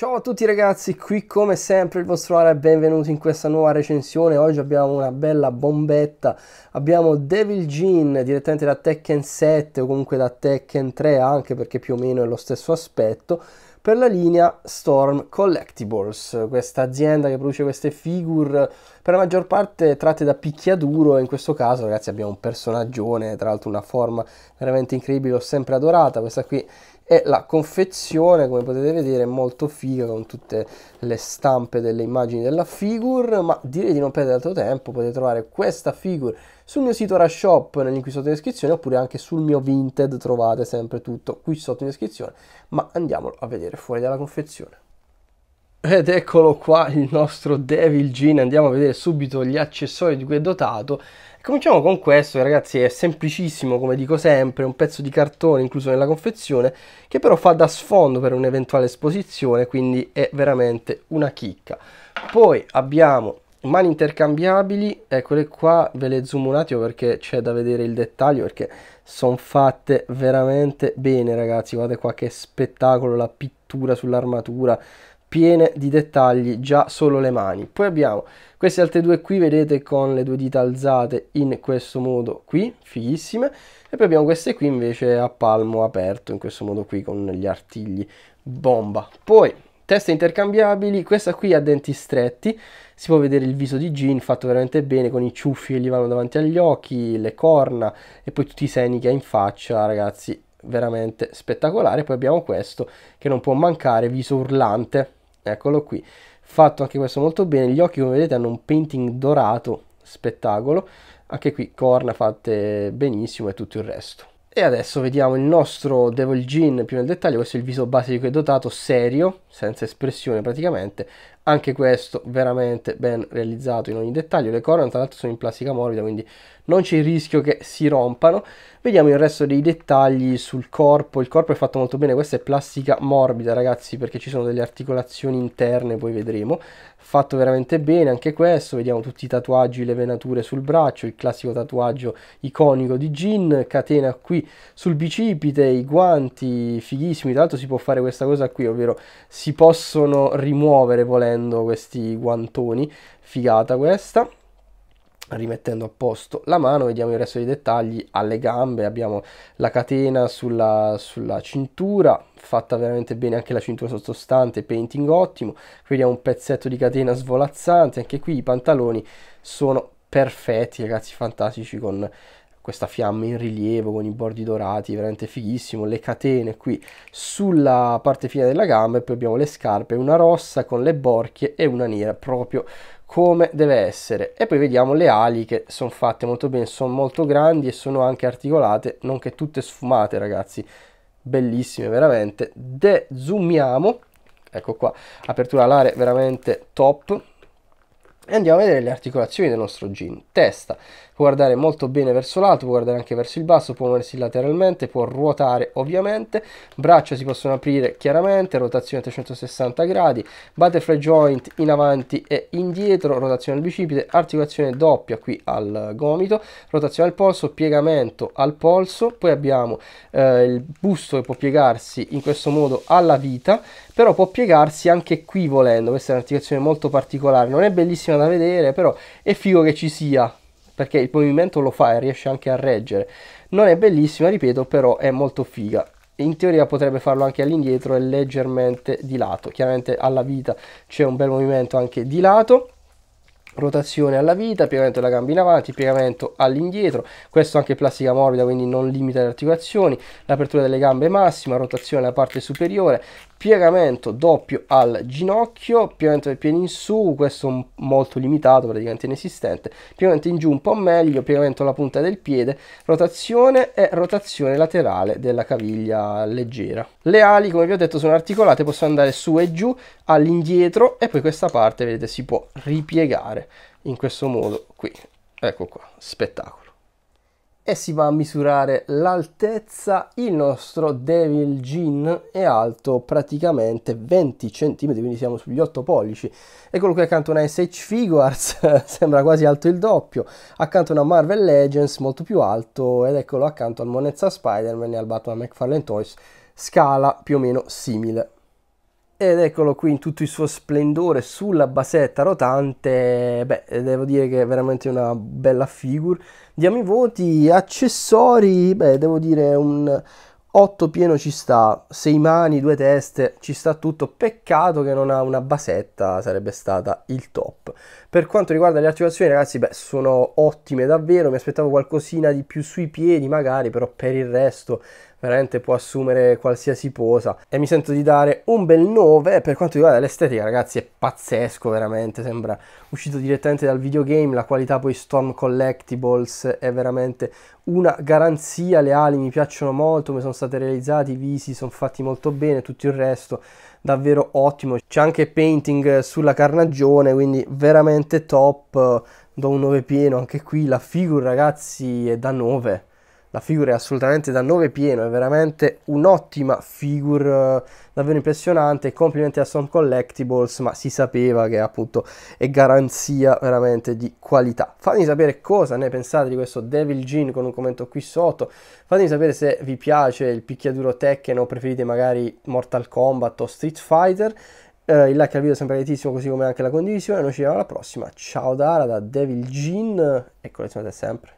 Ciao a tutti ragazzi, qui come sempre il vostro Ara e benvenuti in questa nuova recensione. Oggi abbiamo una bella bombetta, abbiamo Devil Jean direttamente da Tekken 7 o comunque da Tekken 3 anche perché più o meno è lo stesso aspetto, per la linea Storm Collectibles, questa azienda che produce queste figure per la maggior parte tratte da picchiaduro in questo caso ragazzi abbiamo un personaggione, tra l'altro una forma veramente incredibile, l'ho sempre adorata, questa qui è la confezione come potete vedere è molto figa con tutte le stampe delle immagini della figure ma direi di non perdere altro tempo potete trovare questa figure sul mio sito Rashop nel link qui sotto in descrizione oppure anche sul mio Vinted trovate sempre tutto qui sotto in descrizione ma andiamolo a vedere fuori dalla confezione ed eccolo qua il nostro Devil Gin, andiamo a vedere subito gli accessori di cui è dotato. Cominciamo con questo, che ragazzi, è semplicissimo come dico sempre, un pezzo di cartone incluso nella confezione che però fa da sfondo per un'eventuale esposizione, quindi è veramente una chicca. Poi abbiamo mani intercambiabili eccole qua ve le zoom un attimo perché c'è da vedere il dettaglio perché sono fatte veramente bene ragazzi guardate qua che spettacolo la pittura sull'armatura piene di dettagli già solo le mani poi abbiamo queste altre due qui vedete con le due dita alzate in questo modo qui fighissime e poi abbiamo queste qui invece a palmo aperto in questo modo qui con gli artigli bomba poi teste intercambiabili, questa qui ha denti stretti, si può vedere il viso di Jean fatto veramente bene con i ciuffi che gli vanno davanti agli occhi, le corna e poi tutti i seni che ha in faccia, ragazzi, veramente spettacolare. Poi abbiamo questo che non può mancare, viso urlante, eccolo qui, fatto anche questo molto bene, gli occhi come vedete hanno un painting dorato, spettacolo, anche qui corna fatte benissimo e tutto il resto. E adesso vediamo il nostro Devil Gin più nel dettaglio, questo è il viso base di cui è dotato, serio, senza espressione praticamente, anche questo veramente ben realizzato in ogni dettaglio, le corna tra l'altro sono in plastica morbida quindi non c'è il rischio che si rompano, Vediamo il resto dei dettagli sul corpo, il corpo è fatto molto bene, questa è plastica morbida ragazzi perché ci sono delle articolazioni interne, poi vedremo, fatto veramente bene anche questo, vediamo tutti i tatuaggi, le venature sul braccio, il classico tatuaggio iconico di Gin, catena qui sul bicipite, i guanti fighissimi, tra l'altro si può fare questa cosa qui, ovvero si possono rimuovere volendo questi guantoni, figata questa rimettendo a posto la mano vediamo il resto dei dettagli alle gambe abbiamo la catena sulla, sulla cintura fatta veramente bene anche la cintura sottostante painting ottimo qui vediamo un pezzetto di catena svolazzante anche qui i pantaloni sono perfetti ragazzi fantastici con questa fiamma in rilievo con i bordi dorati, veramente fighissimo, le catene qui sulla parte fine della gamba e poi abbiamo le scarpe, una rossa con le borchie e una nera proprio come deve essere e poi vediamo le ali che sono fatte molto bene sono molto grandi e sono anche articolate nonché tutte sfumate ragazzi bellissime veramente de zoomiamo ecco qua apertura alare veramente top e andiamo a vedere le articolazioni del nostro jean testa può guardare molto bene verso l'alto, può guardare anche verso il basso, può muoversi lateralmente, può ruotare ovviamente, braccia si possono aprire chiaramente, rotazione 360 gradi, butterfly joint in avanti e indietro, rotazione al bicipite, articolazione doppia qui al gomito, rotazione al polso, piegamento al polso, poi abbiamo eh, il busto che può piegarsi in questo modo alla vita, però può piegarsi anche qui volendo, questa è un'articolazione molto particolare, non è bellissima da vedere, però è figo che ci sia perché il movimento lo fa e riesce anche a reggere. Non è bellissima, ripeto, però è molto figa. In teoria potrebbe farlo anche all'indietro e leggermente di lato. Chiaramente alla vita c'è un bel movimento anche di lato rotazione alla vita, piegamento della gamba in avanti, piegamento all'indietro, questo anche plastica morbida quindi non limita le articolazioni, l'apertura delle gambe massima, rotazione alla parte superiore, piegamento doppio al ginocchio, piegamento del piede in su, questo molto limitato, praticamente inesistente, piegamento in giù un po' meglio, piegamento alla punta del piede, rotazione e rotazione laterale della caviglia leggera. Le ali, come vi ho detto, sono articolate, possono andare su e giù, all'indietro e poi questa parte, vedete, si può ripiegare in questo modo qui. Ecco qua, spettacolo e si va a misurare l'altezza il nostro Devil Gin è alto praticamente 20 cm quindi siamo sugli 8 pollici eccolo qui accanto a una SH Figures sembra quasi alto il doppio accanto a una Marvel Legends molto più alto ed eccolo accanto al Monezza Spider-Man e al Batman McFarlane Toys scala più o meno simile ed eccolo qui in tutto il suo splendore sulla basetta rotante beh devo dire che è veramente una bella figure diamo i voti accessori beh devo dire un 8 pieno ci sta 6 mani 2 teste ci sta tutto peccato che non ha una basetta sarebbe stata il top per quanto riguarda le attivazioni, ragazzi, beh, sono ottime davvero. Mi aspettavo qualcosina di più sui piedi, magari, però per il resto veramente può assumere qualsiasi posa. E mi sento di dare un bel 9. Per quanto riguarda l'estetica, ragazzi, è pazzesco, veramente. Sembra uscito direttamente dal videogame. La qualità poi Storm Collectibles è veramente una garanzia. Le ali mi piacciono molto, come sono state realizzate, i visi sono fatti molto bene, tutto il resto davvero ottimo. C'è anche painting eh, sulla carnagione, quindi veramente top. Do un 9 pieno anche qui. La figura, ragazzi, è da 9 la figura è assolutamente da 9 pieno, è veramente un'ottima figure, eh, davvero impressionante, complimenti a Stone Collectibles, ma si sapeva che appunto è garanzia veramente di qualità. Fatemi sapere cosa ne pensate di questo Devil Gin con un commento qui sotto, fatemi sapere se vi piace il picchiaduro Tekken o preferite magari Mortal Kombat o Street Fighter, eh, il like al video è sempre gratissimo così come anche la condivisione, noi ci vediamo alla prossima, ciao Dara da Devil Gin e collezionate sempre.